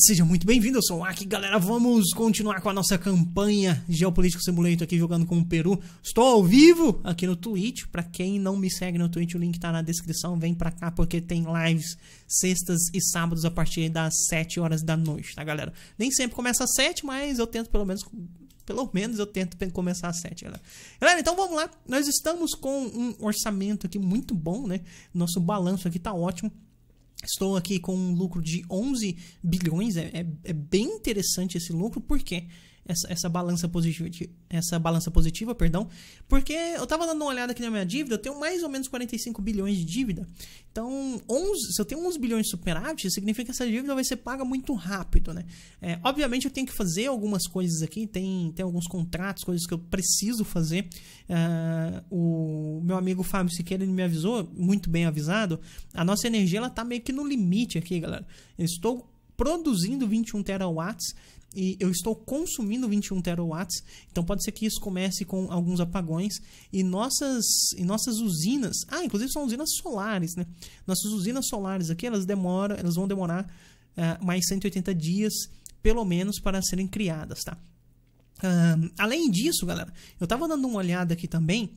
seja muito bem-vindo, eu sou o Aki, galera, vamos continuar com a nossa campanha Geopolítico Simulator aqui jogando com o Peru. Estou ao vivo aqui no Twitch, pra quem não me segue no Twitch, o link tá na descrição, vem pra cá porque tem lives sextas e sábados a partir das 7 horas da noite, tá galera? Nem sempre começa às 7, mas eu tento pelo menos pelo menos eu tento começar às 7, galera. Galera, então vamos lá. Nós estamos com um orçamento aqui muito bom, né? Nosso balanço aqui tá ótimo. Estou aqui com um lucro de 11 bilhões, é, é, é bem interessante esse lucro, por quê? essa, essa balança positiva, essa balança positiva, perdão, porque eu tava dando uma olhada aqui na minha dívida, eu tenho mais ou menos 45 bilhões de dívida. Então, 11, se eu tenho 11 bilhões de superávit, significa que essa dívida vai ser paga muito rápido, né? É, obviamente eu tenho que fazer algumas coisas aqui, tem, tem alguns contratos, coisas que eu preciso fazer. É, o meu amigo Fábio Siqueira me avisou, muito bem avisado, a nossa energia ela tá meio que no limite aqui, galera. Eu estou produzindo 21 terawatts, e eu estou consumindo 21 terawatts, então pode ser que isso comece com alguns apagões e nossas, e nossas usinas, ah, inclusive são usinas solares, né? Nossas usinas solares aqui, elas demoram, elas vão demorar uh, mais 180 dias, pelo menos, para serem criadas, tá? Uh, além disso, galera, eu estava dando uma olhada aqui também,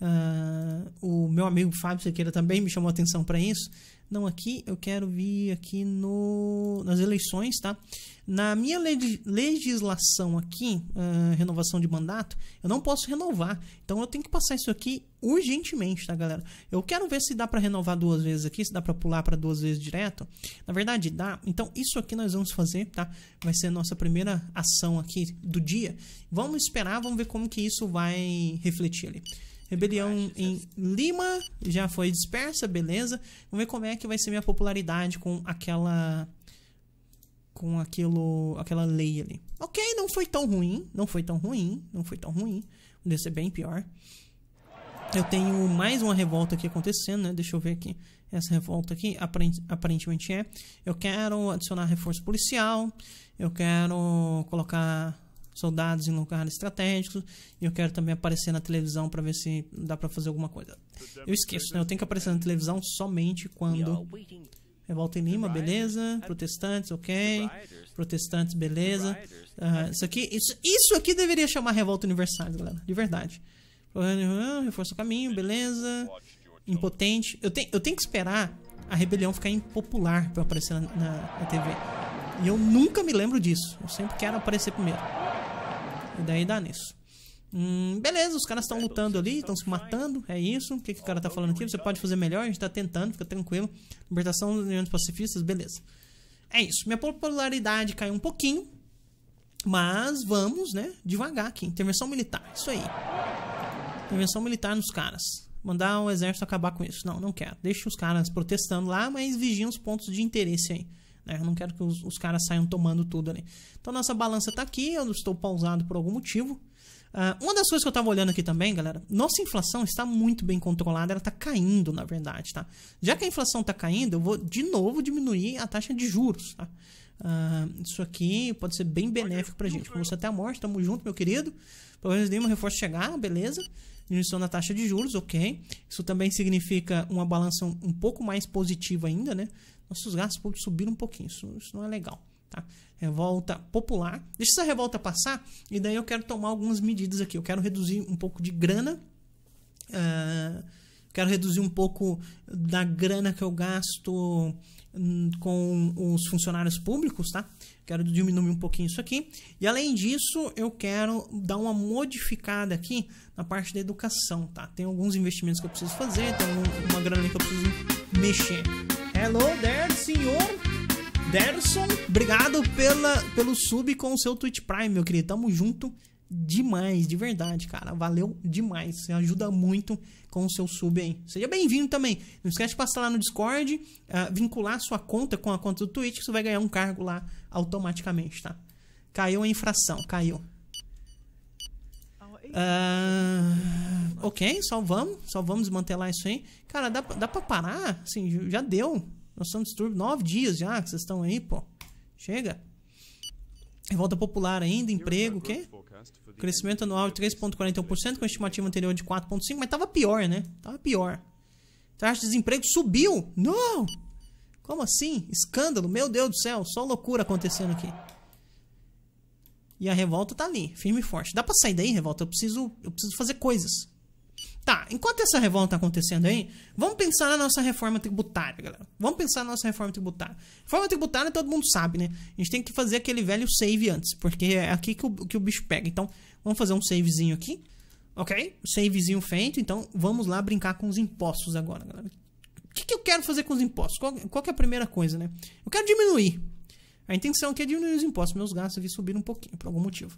uh, o meu amigo Fábio Sequeira também me chamou a atenção para isso, não aqui, eu quero vir aqui no, nas eleições, tá? Na minha legislação aqui, uh, renovação de mandato, eu não posso renovar. Então eu tenho que passar isso aqui urgentemente, tá, galera? Eu quero ver se dá para renovar duas vezes aqui, se dá para pular para duas vezes direto. Na verdade, dá. Então isso aqui nós vamos fazer, tá? Vai ser a nossa primeira ação aqui do dia. Vamos esperar, vamos ver como que isso vai refletir ali. Rebelião em Lima já foi dispersa, beleza. Vamos ver como é que vai ser minha popularidade com aquela com aquilo, aquela lei ali. Ok, não foi tão ruim, não foi tão ruim, não foi tão ruim. Deve ser bem pior. Eu tenho mais uma revolta aqui acontecendo, né? Deixa eu ver aqui. Essa revolta aqui aparentemente é. Eu quero adicionar reforço policial. Eu quero colocar soldados em lugares estratégicos. E eu quero também aparecer na televisão para ver se dá para fazer alguma coisa. Eu esqueço, né? Eu tenho que aparecer na televisão somente quando Revolta é em Lima, beleza. Protestantes, ok. Protestantes, beleza. Uh, isso, aqui, isso, isso aqui deveria chamar Revolta Universal, galera. De verdade. Ah, Reforça o caminho, beleza. Impotente. Eu, te, eu tenho que esperar a rebelião ficar impopular pra aparecer na, na, na TV. E eu nunca me lembro disso. Eu sempre quero aparecer primeiro. E daí dá nisso. Hum, beleza, os caras estão é, lutando então, ali, estão se matando, é isso. O que, que o cara tá então, falando aqui? Você pode fazer melhor, a gente tá tentando, fica tranquilo. Libertação dos leões pacifistas, beleza. É isso, minha popularidade caiu um pouquinho, mas vamos, né, devagar aqui. Intervenção militar, isso aí. Intervenção militar nos caras. Mandar o exército acabar com isso. Não, não quero. Deixa os caras protestando lá, mas vigiam os pontos de interesse aí. Né? Eu não quero que os, os, caras saiam tomando tudo ali. Então nossa balança tá aqui, eu estou pausado por algum motivo. Uh, uma das coisas que eu tava olhando aqui também, galera, nossa inflação está muito bem controlada, ela tá caindo, na verdade, tá? Já que a inflação tá caindo, eu vou de novo diminuir a taxa de juros, tá? Uh, isso aqui pode ser bem benéfico pra gente. Com você até a morte, tamo junto, meu querido. Pelo menos nenhum reforço chegar, beleza. Diminuição na taxa de juros, ok. Isso também significa uma balança um, pouco mais positiva ainda, né? Nossos gastos subiram um pouquinho, isso, isso não é legal. Tá? Revolta popular. Deixa essa revolta passar e daí eu quero tomar algumas medidas aqui. Eu quero reduzir um pouco de grana. Uh, quero reduzir um pouco da grana que eu gasto hum, com os funcionários públicos, tá? Quero diminuir um pouquinho isso aqui. E além disso, eu quero dar uma modificada aqui na parte da educação, tá? Tem alguns investimentos que eu preciso fazer, tem uma grana que eu preciso mexer. Hello there, senhor! Derson, obrigado pela, pelo sub com o seu Twitch Prime, meu querido. Tamo junto demais, de verdade, cara. Valeu demais. Você ajuda muito com o seu sub aí. Seja bem-vindo também. Não esquece de passar lá no Discord, uh, vincular sua conta com a conta do Twitch, que você vai ganhar um cargo lá automaticamente, tá? Caiu a infração, caiu. Uh, ok, só vamos, só vamos manter lá isso aí. Cara, dá, dá pra parar? Assim, já deu. Nós estamos distúrbio nove dias já que vocês estão aí, pô. Chega. Revolta é popular ainda, emprego, o quê? Crescimento anual de 3,41%, com a estimativa anterior de 4,5%, mas tava pior, né? Tava pior. Taxa de desemprego subiu? Não! Como assim? Escândalo, meu Deus do céu, só loucura acontecendo aqui. E a revolta tá ali, firme e forte. Dá pra sair daí, revolta? Eu preciso, eu preciso fazer coisas. Tá, enquanto essa revolta tá acontecendo aí, vamos pensar na nossa reforma tributária, galera. Vamos pensar na nossa reforma tributária. Reforma tributária todo mundo sabe, né? A gente tem que fazer aquele velho save antes, porque é aqui que o, que o bicho pega. Então, vamos fazer um savezinho aqui, ok? Savezinho feito, então vamos lá brincar com os impostos agora, galera. O que, que eu quero fazer com os impostos? Qual, qual é a primeira coisa, né? Eu quero diminuir. A intenção aqui é diminuir os impostos. Meus gastos aqui subiram um pouquinho, por algum motivo.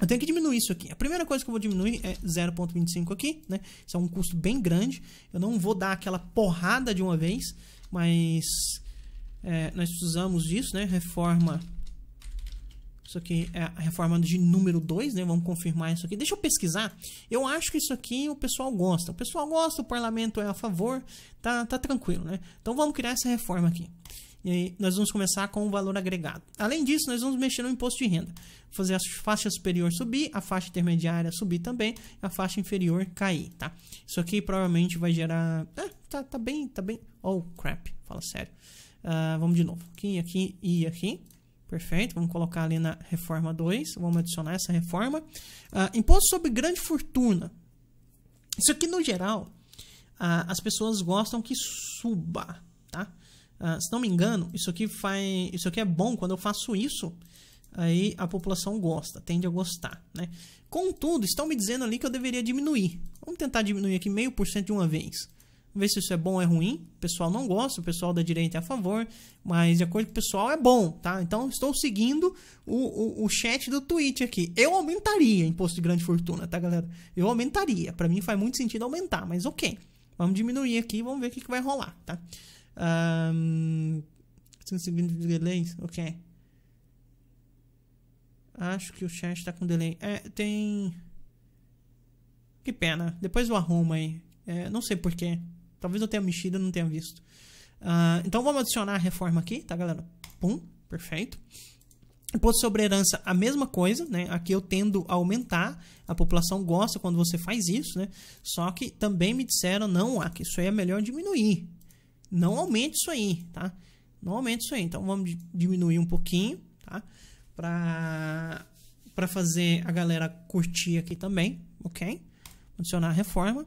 Eu tenho que diminuir isso aqui. A primeira coisa que eu vou diminuir é 0.25 aqui, né? Isso é um custo bem grande. Eu não vou dar aquela porrada de uma vez, mas é, nós precisamos disso, né? Reforma... Isso aqui é a reforma de número 2, né? Vamos confirmar isso aqui. Deixa eu pesquisar. Eu acho que isso aqui o pessoal gosta. O pessoal gosta, o parlamento é a favor, tá, tá tranquilo, né? Então vamos criar essa reforma aqui. E nós vamos começar com o valor agregado. Além disso, nós vamos mexer no imposto de renda. Fazer a faixa superior subir, a faixa intermediária subir também, a faixa inferior cair, tá? Isso aqui provavelmente vai gerar... Ah, tá, tá bem, tá bem... Oh, crap, fala sério. Uh, vamos de novo. Aqui, aqui e aqui. Perfeito, vamos colocar ali na reforma 2, vamos adicionar essa reforma. Uh, imposto sobre grande fortuna. Isso aqui, no geral, uh, as pessoas gostam que suba, tá? Ah, se não me engano, isso aqui, faz, isso aqui é bom quando eu faço isso. Aí a população gosta, tende a gostar, né? Contudo, estão me dizendo ali que eu deveria diminuir. Vamos tentar diminuir aqui meio por cento de uma vez. Vamos ver se isso é bom ou é ruim. O pessoal não gosta, o pessoal da direita é a favor, mas de acordo com o pessoal é bom, tá? Então estou seguindo o, o, o chat do Twitch aqui. Eu aumentaria imposto de grande fortuna, tá, galera? Eu aumentaria. Para mim faz muito sentido aumentar, mas ok. Vamos diminuir aqui e vamos ver o que, que vai rolar, tá? Um, seguindo delays? Ok. Acho que o chat está com delay. É, tem. Que pena. Depois eu arrumo aí. É, não sei porquê. Talvez eu tenha mexido não tenha visto. Uh, então vamos adicionar a reforma aqui, tá, galera? Pum, perfeito. Imposto sobre herança, a mesma coisa, né? Aqui eu tendo a aumentar, a população gosta quando você faz isso, né? Só que também me disseram, não, que isso aí é melhor diminuir, não aumente isso aí, tá? Não aumente isso aí. Então vamos diminuir um pouquinho, tá? Pra, pra fazer a galera curtir aqui também, ok? Adicionar a reforma.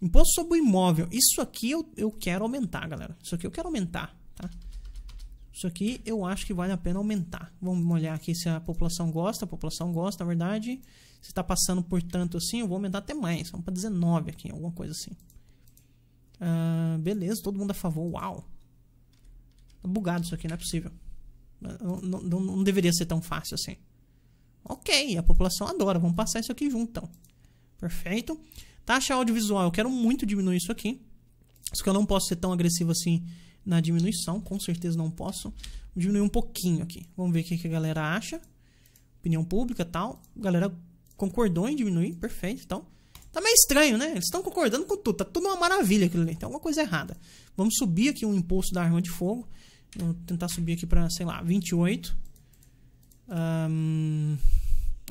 Imposto sobre o imóvel. Isso aqui eu, eu quero aumentar, galera. Isso aqui eu quero aumentar, tá? Isso aqui eu acho que vale a pena aumentar. Vamos olhar aqui se a população gosta. A população gosta, na verdade. Se está passando por tanto assim, eu vou aumentar até mais. Vamos para 19 aqui, alguma coisa assim. Ah, beleza, todo mundo a favor, uau. Tá bugado isso aqui, não é possível. Não, não, não, deveria ser tão fácil assim. Ok, a população adora, vamos passar isso aqui junto então. Perfeito. Taxa audiovisual, eu quero muito diminuir isso aqui. Só que eu não posso ser tão agressivo assim na diminuição, com certeza não posso. Vou diminuir um pouquinho aqui. Vamos ver o que a galera acha. Opinião pública e tal. A galera concordou em diminuir, perfeito. Então, Tá meio estranho, né? Eles estão concordando com tudo. Tá tudo uma maravilha aquilo ali. Tem alguma coisa errada. Vamos subir aqui o imposto da arma de fogo. Vou tentar subir aqui pra, sei lá, 28. Um,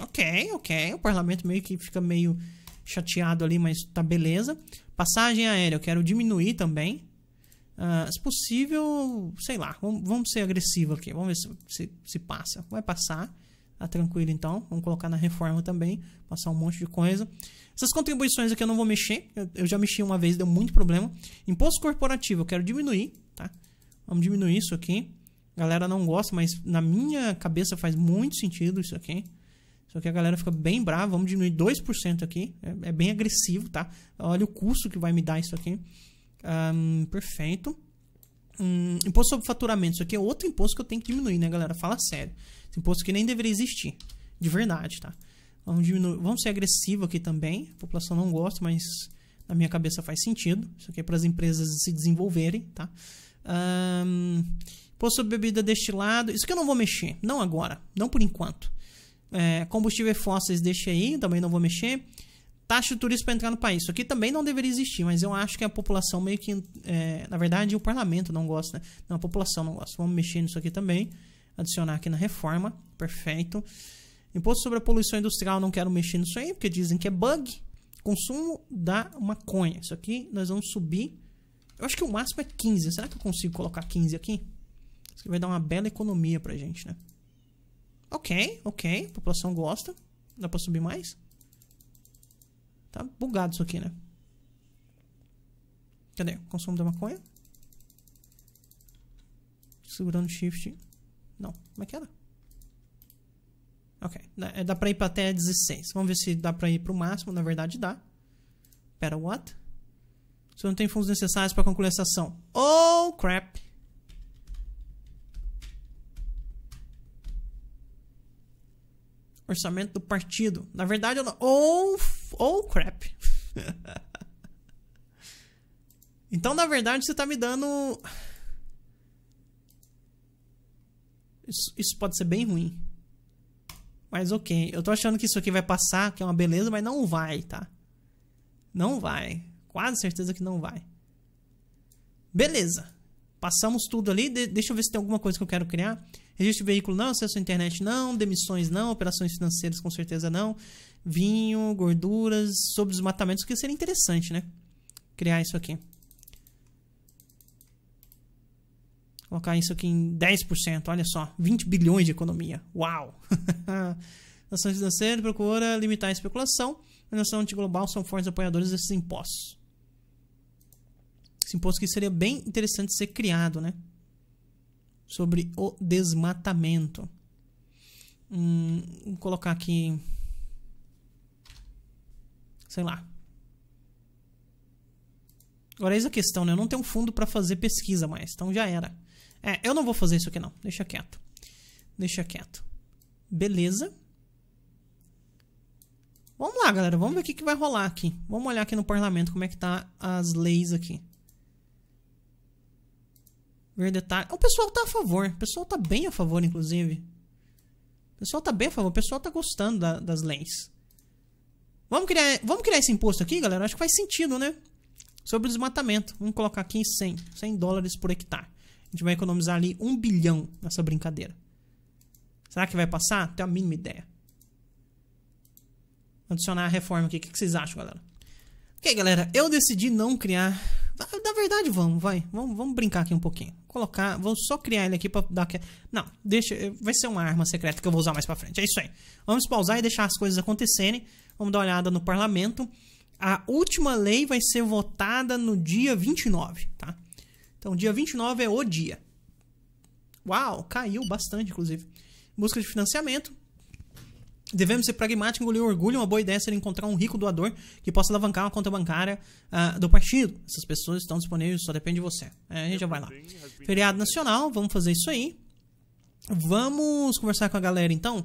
ok, ok. O parlamento meio que fica meio chateado ali, mas tá beleza. Passagem aérea, eu quero diminuir também. Uh, se possível, sei lá, vamos, vamos, ser agressivo aqui. Vamos ver se, se, se passa. Vai passar. Tá tranquilo então. Vamos colocar na reforma também. Passar um monte de coisa. Essas contribuições aqui eu não vou mexer, eu já mexi uma vez, deu muito problema. Imposto corporativo, eu quero diminuir, tá? Vamos diminuir isso aqui. A galera não gosta, mas na minha cabeça faz muito sentido isso aqui. Só que a galera fica bem brava, vamos diminuir 2% aqui. É, é, bem agressivo, tá? Olha o custo que vai me dar isso aqui. Um, perfeito. Hum, imposto sobre faturamento. Isso aqui é outro imposto que eu tenho que diminuir, né, galera? Fala sério. Esse imposto que nem deveria existir. De verdade, tá? Vamos diminuir, vamos ser agressivo aqui também. A população não gosta, mas na minha cabeça faz sentido. Isso aqui é para as empresas se desenvolverem, tá? Um, posto bebida destilado, isso que eu não vou mexer, não agora, não por enquanto. É, combustíveis fósseis deixe aí, também não vou mexer. Taxa de turismo para entrar no país, isso aqui também não deveria existir, mas eu acho que a população meio que, é, na verdade, o parlamento não gosta, né? não a população não gosta. Vamos mexer nisso aqui também, adicionar aqui na reforma, perfeito. Imposto sobre a poluição industrial, não quero mexer nisso aí, porque dizem que é bug. Consumo da maconha. Isso aqui nós vamos subir. Eu acho que o máximo é 15. Será que eu consigo colocar 15 aqui? Isso aqui vai dar uma bela economia pra gente, né? Ok, ok. A população gosta. Dá pra subir mais? Tá bugado isso aqui, né? Cadê? Consumo da maconha? Segurando shift. Não. Como é que era? Ok, dá, é, dá pra ir pra até 16. Vamos ver se dá pra ir pro máximo. Na verdade, dá. Pera, what? Você não tem fundos necessários para concluir essa ação. Oh, crap! Orçamento do partido. Na verdade, eu não... Oh, oh crap! então, na verdade, você tá me dando... Isso, isso pode ser bem ruim. Mas ok, eu tô achando que isso aqui vai passar, que é uma beleza, mas não vai, tá? Não vai. Quase certeza que não vai. Beleza. Passamos tudo ali. De deixa eu ver se tem alguma coisa que eu quero criar. Registro de veículo não, acesso à internet não, demissões não, operações financeiras com certeza não. Vinho, gorduras, sobre desmatamentos, que seria interessante, né? Criar isso aqui. Colocar isso aqui em 10%, olha só, 20 bilhões de economia. Uau! Nações financeira procura limitar a especulação. A nação antiglobal são fortes apoiadores desses impostos. Esse imposto que seria bem interessante ser criado, né? Sobre o desmatamento. Hum, vou colocar aqui. Sei lá. Agora, eis a questão, né? Eu não tenho fundo para fazer pesquisa mais, então já era. É, eu não vou fazer isso aqui não. Deixa quieto. Deixa quieto. Beleza. Vamos lá, galera. Vamos ver o que, que vai rolar aqui. Vamos olhar aqui no parlamento como é que tá as leis aqui. Ver detalhe. O pessoal tá a favor. O pessoal tá bem a favor, inclusive. O pessoal tá bem a favor. O pessoal tá gostando da, das leis. Vamos criar, vamos criar esse imposto aqui, galera? Acho que faz sentido, né? Sobre o desmatamento. Vamos colocar aqui em 100. 100 dólares por hectare gente vai economizar ali um bilhão nessa brincadeira. Será que vai passar? Tenho a mínima ideia. Adicionar a reforma aqui. O que vocês acham, galera? Ok, galera. Eu decidi não criar... Na verdade, vamos, vai. Vamos, vamos brincar aqui um pouquinho. Colocar... Vou só criar ele aqui pra dar... Não, deixa... Vai ser uma arma secreta que eu vou usar mais pra frente. É isso aí. Vamos pausar e deixar as coisas acontecerem. Vamos dar uma olhada no parlamento. A última lei vai ser votada no dia 29, tá? Então, dia 29 é o dia. Uau, caiu bastante, inclusive. Busca de financiamento. Devemos ser pragmáticos, engolir orgulho. Uma boa ideia seria encontrar um rico doador que possa alavancar uma conta bancária uh, do partido. Essas pessoas estão disponíveis, só depende de você. É, a gente já vai lá. Feriado nacional, vamos fazer isso aí. Vamos conversar com a galera então.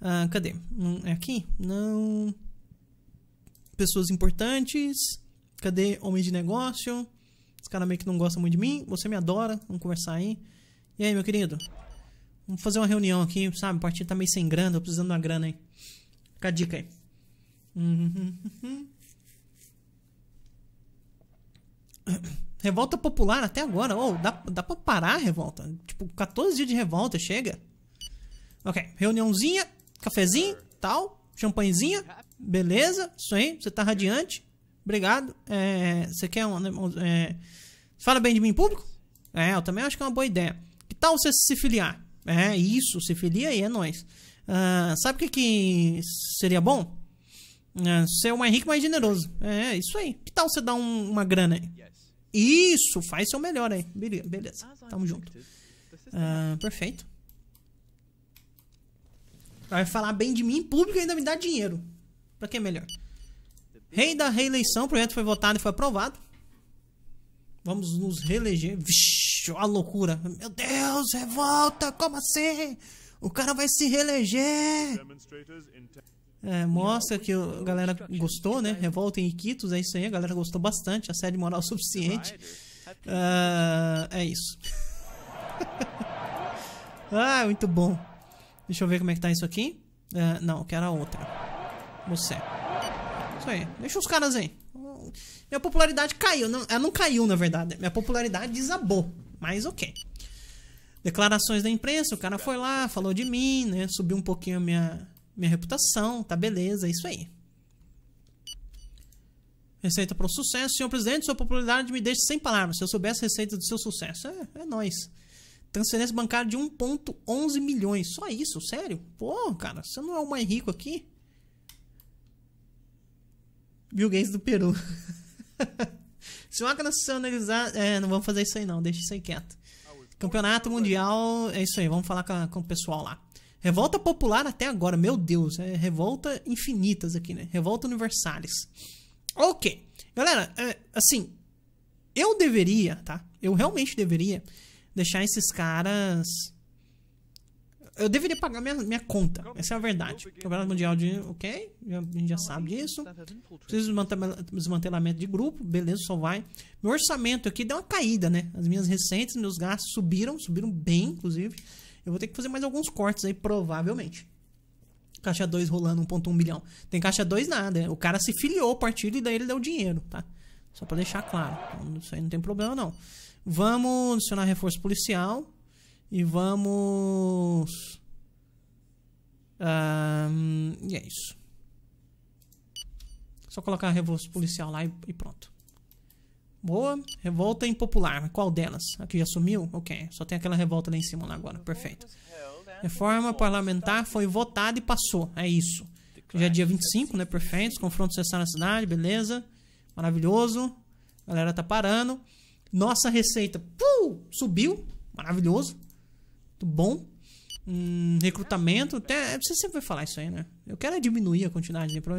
Uh, cadê? Hum, é aqui? Não. Pessoas importantes. Cadê homem de negócio? Os caras meio que não gostam muito de mim. Você me adora. Vamos conversar aí. E aí, meu querido? Vamos fazer uma reunião aqui, sabe? o partida tá meio sem grana. Tô precisando de uma grana aí. Fica a dica aí. Uhum. Revolta popular até agora. Oh, dá, dá pra parar a revolta? Tipo, 14 dias de revolta, chega. Ok, reuniãozinha, cafezinho, tal, champanhezinha, beleza, isso aí, você tá radiante obrigado. É, você quer um. Né, é, fala bem de mim em público? É, eu também acho que é uma boa ideia. Que tal você se filiar? É, isso, se filia aí, é nóis. Uh, sabe o que, que seria bom? Uh, ser o mais rico mais generoso. É, isso aí. Que tal você dar um, uma grana aí? Isso, faz seu melhor aí. Beleza, ah, tamo junto. Uh, perfeito. Vai falar bem de mim em público e ainda me dá dinheiro. Pra que é melhor? Rei da reeleição, o projeto foi votado e foi aprovado. Vamos nos reeleger. Vixe, a loucura. Meu Deus, revolta, como assim? O cara vai se reeleger. É, mostra que a galera gostou, né? Revolta em Iquitos, é isso aí. A galera gostou bastante. A série moral suficiente. Uh, é isso. ah, muito bom. Deixa eu ver como é que tá isso aqui. Uh, não, quero a outra. Você. Isso aí. Deixa os caras aí. Minha popularidade caiu. Não, ela não caiu, na verdade. Minha popularidade desabou. Mas ok. Declarações da imprensa, o cara foi lá, falou de mim, né? Subiu um pouquinho a minha, minha reputação, tá beleza, é isso aí. Receita para o sucesso. Senhor presidente, sua popularidade me deixa sem palavras. Se eu soubesse a receita do seu sucesso, é, é nóis. Transferência bancária de 1,11 milhões. Só isso, sério? Pô, cara, você não é o mais rico aqui? Bill Gates do Peru. Se uma analisar, É, não vamos fazer isso aí não, deixa isso aí quieto. Ah, Campeonato Mundial, é isso aí, vamos falar com, a, com o pessoal lá. Revolta popular até agora, meu Deus, é revolta infinitas aqui, né? Revolta universalis. Ok, galera, é, assim, eu deveria, tá? Eu realmente deveria deixar esses caras eu deveria pagar minha, minha conta. Essa é a verdade. Campeonato Mundial de. Ok, já, a gente já sabe disso. Preciso de desmantelamento de grupo, beleza, só vai. Meu orçamento aqui deu uma caída, né? As minhas recentes, meus gastos subiram, subiram bem, inclusive. Eu vou ter que fazer mais alguns cortes aí, provavelmente. Caixa 2 rolando 1.1 milhão. Tem caixa 2 nada. Né? O cara se filiou ao partido e daí ele deu dinheiro, tá? Só pra deixar claro. Então, isso aí não tem problema, não. Vamos adicionar reforço policial. E vamos. Um, e é isso. Só colocar a revolta policial lá e, e pronto. Boa. Revolta impopular. Qual delas? Aqui já sumiu? Ok. Só tem aquela revolta lá em cima lá agora. Perfeito. Reforma parlamentar foi votada e passou. É isso. Já é dia 25, né? Perfeito. Os confrontos cessaram na cidade. Beleza. Maravilhoso. A galera tá parando. Nossa receita puh, subiu. Maravilhoso bom. Hum, recrutamento, até. Você sempre vai falar isso aí, né? Eu quero é diminuir a quantidade, de né? Pelo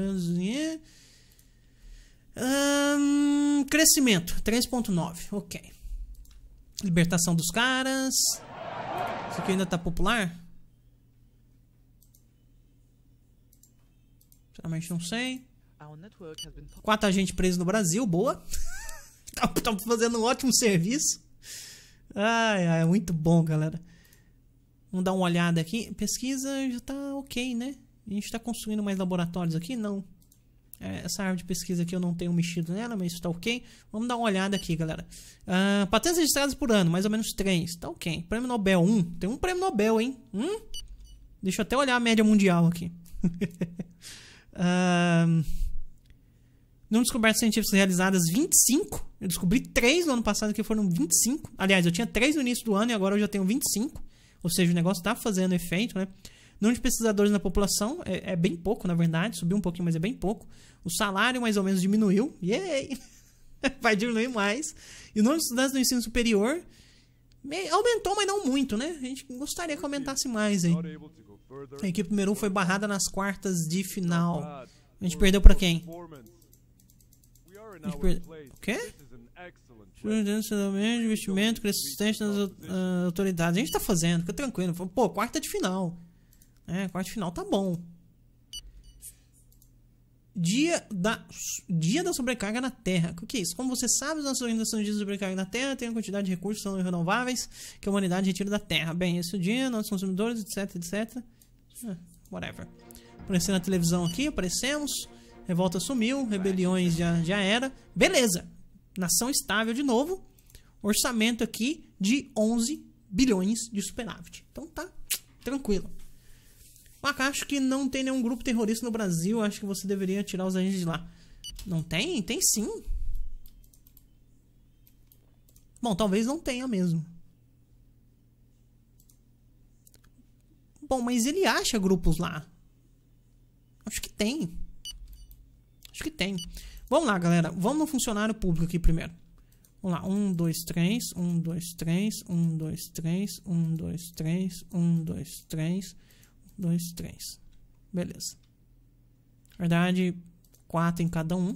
Hum, crescimento, 3.9, ok. Libertação dos caras. Isso aqui ainda tá popular? Sinceramente não sei. Quatro agentes presos no Brasil, boa. Estamos tá, tá fazendo um ótimo serviço. Ai, ai, é muito bom, galera. Vamos dar uma olhada aqui. Pesquisa já tá ok, né? A gente tá construindo mais laboratórios aqui? Não. É, essa área de pesquisa aqui eu não tenho mexido nela, mas isso tá ok. Vamos dar uma olhada aqui, galera. Uh, ah, patentes registradas por ano, mais ou menos 3. Tá ok. Prêmio Nobel 1. Tem um prêmio Nobel, hein? Hum? Deixa eu até olhar a média mundial aqui. uh, não descobertas científicas realizadas 25. Eu descobri 3 no ano passado que foram 25. Aliás, eu tinha 3 no início do ano e agora eu já tenho 25. Ou seja, o negócio está fazendo efeito, né? Número de pesquisadores na população é, é, bem pouco, na verdade. Subiu um pouquinho, mas é bem pouco. O salário mais ou menos diminuiu. Yay! Vai diminuir mais. E o número de estudantes do ensino superior aumentou, mas não muito, né? A gente gostaria que aumentasse mais aí. A equipe número 1 um foi barrada nas quartas de final. A gente perdeu para quem? A gente perdeu... O quê? Judicialmente, investimento crescente nas uh, autoridades. A gente tá fazendo, fica tranquilo. Pô, quarta de final. É, quarta de final tá bom. Dia da, dia da sobrecarga na Terra. O que é isso? Como você sabe, as nossas organizações de sobrecarga na Terra Tem uma quantidade de recursos não renováveis que a humanidade retira da Terra. Bem, esse é o dia, nossos consumidores, etc, etc. Ah, whatever. Aparecendo na televisão aqui, aparecemos. Revolta sumiu, rebeliões já, já era. Beleza! nação estável de novo, orçamento aqui de 11 bilhões de superávit. Então tá tranquilo. Maca, acho que não tem nenhum grupo terrorista no Brasil, acho que você deveria tirar os agentes de lá. Não tem? Tem sim. Bom, talvez não tenha mesmo. Bom, mas ele acha grupos lá. Acho que tem. Acho que tem. Vamos lá, galera. Vamos no funcionário público aqui primeiro. Vamos lá. 1, 2, 3. 1, 2, 3. 1, 2, 3. 1, 2, 3. 1, 2, 3. 1, 2, 3. Beleza. Verdade, 4 em cada um.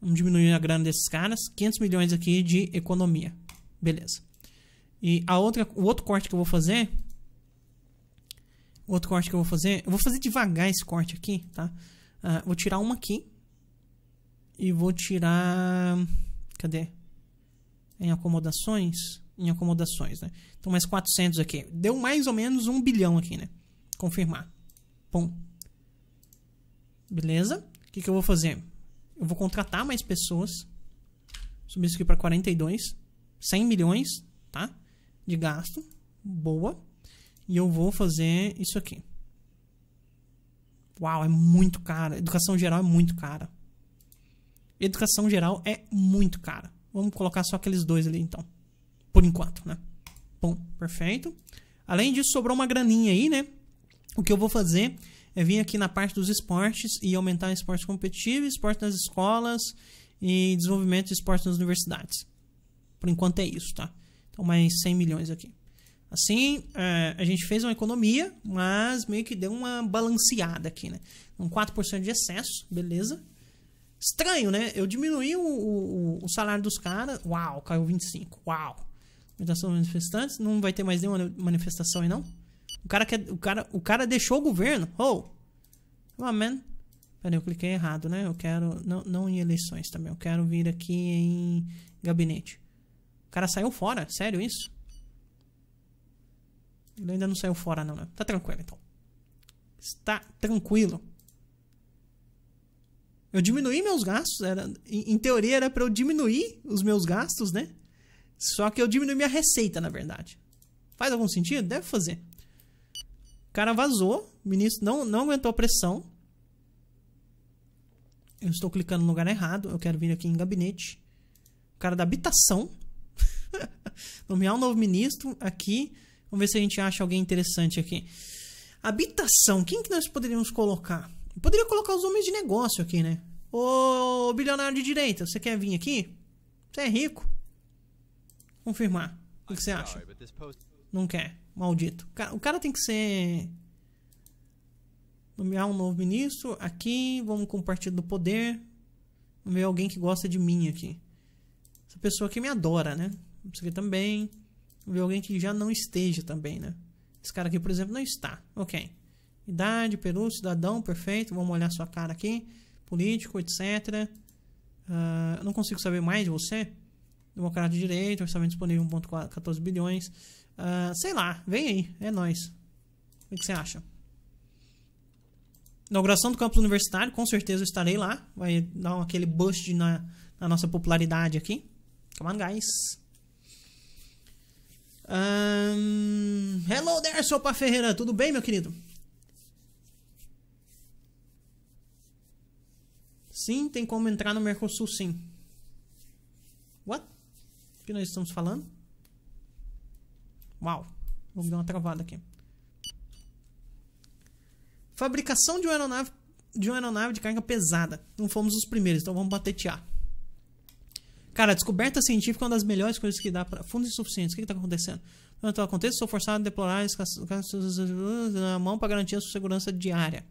Vamos diminuir a grana desses caras. 500 milhões aqui de economia. Beleza. E a outra, o outro corte que eu vou fazer... O outro corte que eu vou fazer... Eu vou fazer devagar esse corte aqui, tá? Uh, vou tirar uma aqui e vou tirar. Cadê? Em acomodações? Em acomodações, né? Então, mais 400 aqui. Deu mais ou menos 1 bilhão aqui, né? Confirmar. Pum. Beleza? O que, que eu vou fazer? Eu vou contratar mais pessoas. Subir isso aqui para 42. 100 milhões, tá? De gasto. Boa. E eu vou fazer isso aqui. Uau, é muito cara. Educação geral é muito cara. Educação geral é muito cara. Vamos colocar só aqueles dois ali, então. Por enquanto, né? Bom, perfeito. Além disso, sobrou uma graninha aí, né? O que eu vou fazer é vir aqui na parte dos esportes e aumentar esportes competitivos, esportes nas escolas e desenvolvimento de esportes nas universidades. Por enquanto é isso, tá? Então, mais 100 milhões aqui. Assim, é, a gente fez uma economia, mas meio que deu uma balanceada aqui, né? Um 4% de excesso, beleza? Estranho, né? Eu diminuí o, o, o salário dos caras. Uau, caiu 25. Uau. Aumentação dos manifestantes. Não vai ter mais nenhuma manifestação aí, não? O cara, quer, o cara, o cara deixou o governo. Oh. Oh, man. Pera eu cliquei errado, né? Eu quero... Não, não em eleições também. Eu quero vir aqui em gabinete. O cara saiu fora. Sério isso? Ele ainda não saiu fora, não, né? Tá tranquilo, então. Está tranquilo. Eu diminuí meus gastos, era, em, em teoria era para eu diminuir os meus gastos, né? Só que eu diminui minha receita, na verdade. Faz algum sentido? Deve fazer. O cara vazou, o ministro não, não aguentou a pressão. Eu estou clicando no lugar errado, eu quero vir aqui em gabinete. O cara da habitação. Nomear um novo ministro aqui. Vamos ver se a gente acha alguém interessante aqui. Habitação, quem que nós poderíamos colocar? Poderia colocar os homens de negócio aqui, né? Ô bilionário de direita, você quer vir aqui? Você é rico? Confirmar. O que você acha? Não quer. Maldito. O cara tem que ser. Nomear um novo ministro. Aqui, vamos com o partido do poder. Vamos ver alguém que gosta de mim aqui. Essa pessoa aqui me adora, né? Isso aqui também. Vamos ver alguém que já não esteja também, né? Esse cara aqui, por exemplo, não está. Ok. Idade, Peru, cidadão, perfeito. Vamos olhar sua cara aqui. Político, etc. Uh, ah, não consigo saber mais de você. Democrata de Direito, orçamento disponível 1.14 bilhões. Uh, sei lá, vem aí, é nós. O que você acha? Inauguração do campus universitário, com certeza eu estarei lá. Vai dar aquele boost na, na nossa popularidade aqui. Come on, guys. Um, hello there, Sopa Ferreira. Tudo bem, meu querido? Sim, tem como entrar no Mercosul, sim. What? O que nós estamos falando? Uau. Vamos dar uma travada aqui. Fabricação de uma aeronave de, uma aeronave de carga pesada. Não fomos os primeiros, então vamos patetear. Cara, descoberta científica é uma das melhores coisas que dá para fundos insuficientes. O que está acontecendo? No atual contexto, sou forçado a deplorar a mão para garantir a sua segurança diária.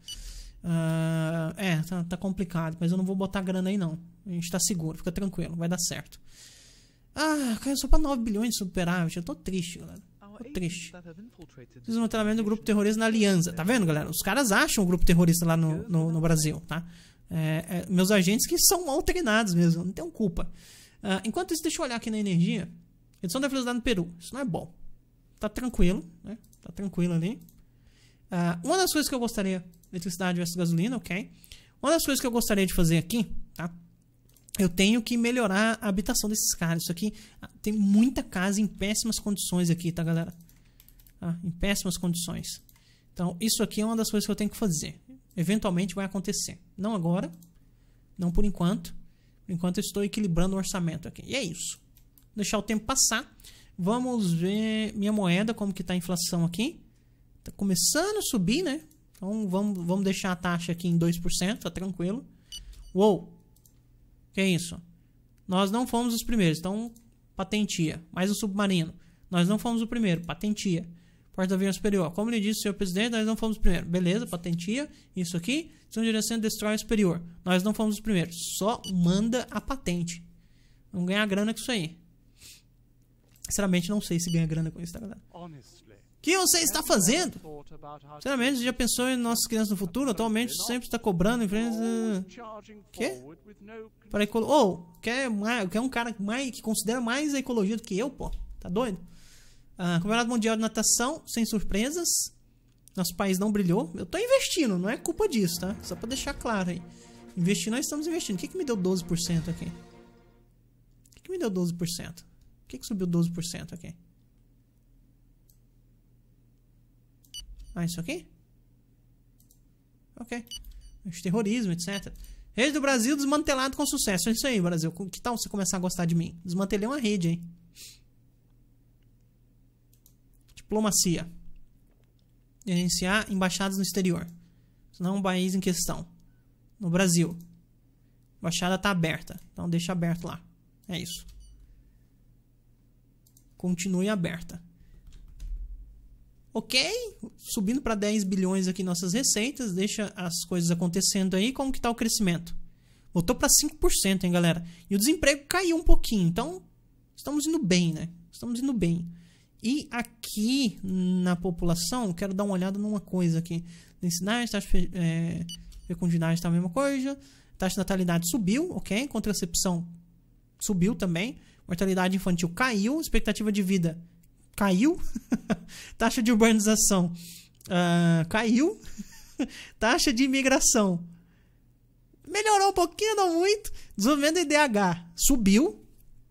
Uh, é, tá, tá, complicado, mas eu não vou botar grana aí não. A gente tá seguro, fica tranquilo, vai dar certo. Ah, caiu só pra 9 bilhões de superávit. Eu tô triste, galera. Tô triste. Desmantelamento tá, tá do grupo terrorista na Aliança. Tá vendo, galera? Os caras acham o grupo terrorista lá no, no, no Brasil, tá? É, é, meus agentes que são mal treinados mesmo, não tem culpa. Uh, enquanto isso, deixa eu olhar aqui na energia. Redução da velocidade no Peru. Isso não é bom. Tá tranquilo, né? Tá tranquilo ali. Uh, uma das coisas que eu gostaria Eletricidade versus gasolina, ok? Uma das coisas que eu gostaria de fazer aqui, tá? Eu tenho que melhorar a habitação desses caras. Isso aqui ah, tem muita casa em péssimas condições aqui, tá, galera? Ah, em péssimas condições. Então, isso aqui é uma das coisas que eu tenho que fazer. Eventualmente vai acontecer. Não agora, não por enquanto. Por enquanto eu estou equilibrando o orçamento aqui. E é isso. Vou deixar o tempo passar. Vamos ver minha moeda, como que está a inflação aqui. Tá começando a subir, né? Então vamos, vamos deixar a taxa aqui em 2%, tá tranquilo. Uou! Que é isso? Nós não fomos os primeiros, então patentia. Mais um submarino. Nós não fomos o primeiro, patentia. Porta-avião superior. Como lhe disse senhor presidente, nós não fomos o primeiro. Beleza, patentia. Isso aqui. São direção destrói superior. Nós não fomos os primeiros. Só manda a patente. Vamos ganhar grana com isso aí. Sinceramente, não sei se ganha grana com isso, tá galera? Honestly que você está fazendo? Sinceramente, já pensou em nossas crianças no futuro? Atualmente sempre está cobrando em frente. Eh, quê? Para ecologia. Oh, quer, quer um cara mais, que considera mais a ecologia do que eu, pô? Tá doido? Ah, Campeonato Mundial de Natação, sem surpresas. Nosso país não brilhou. Eu tô investindo, não é culpa disso, tá? Só para deixar claro aí. Investir, nós estamos investindo. O que, que me deu 12% aqui? O que, que me deu 12%? O que, que subiu 12% aqui? Ah, isso aqui? Ok. Terrorismo, etc. Rede do Brasil desmantelado com sucesso. É isso aí, Brasil. Que tal você começar a gostar de mim? Desmantelei uma rede, hein? Diplomacia. Gerenciar embaixadas no exterior. Não é um país em questão. No Brasil. embaixada está aberta. Então deixa aberto lá. É isso. Continue aberta. Ok, subindo para 10 bilhões aqui nossas receitas, deixa as coisas acontecendo aí. Como que tá o crescimento? Voltou para 5%, hein, galera? E o desemprego caiu um pouquinho, então estamos indo bem, né? Estamos indo bem. E aqui na população, quero dar uma olhada numa coisa aqui. Densidade, taxa de é, fecundidade está a mesma coisa. Taxa de natalidade subiu, ok? Contracepção subiu também. Mortalidade infantil caiu. Expectativa de vida caiu. Taxa de urbanização uh, caiu. Taxa de imigração melhorou um pouquinho, não muito. desenvolvendo IDH subiu.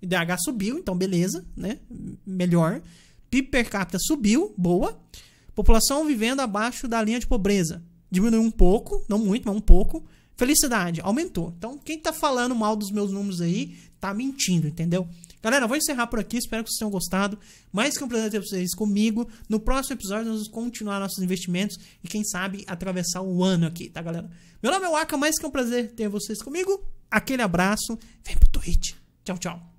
IDH subiu, então beleza, né? Melhor. PIB per capita subiu, boa. População vivendo abaixo da linha de pobreza diminuiu um pouco, não muito, mas um pouco. Felicidade aumentou. Então, quem tá falando mal dos meus números aí, tá mentindo, entendeu? Galera, vou encerrar por aqui. Espero que vocês tenham gostado. Mais que um prazer ter vocês comigo. No próximo episódio, nós vamos continuar nossos investimentos e, quem sabe, atravessar o ano aqui, tá, galera? Meu nome é Waka. Mais que um prazer ter vocês comigo. Aquele abraço. Vem pro Twitch. Tchau, tchau.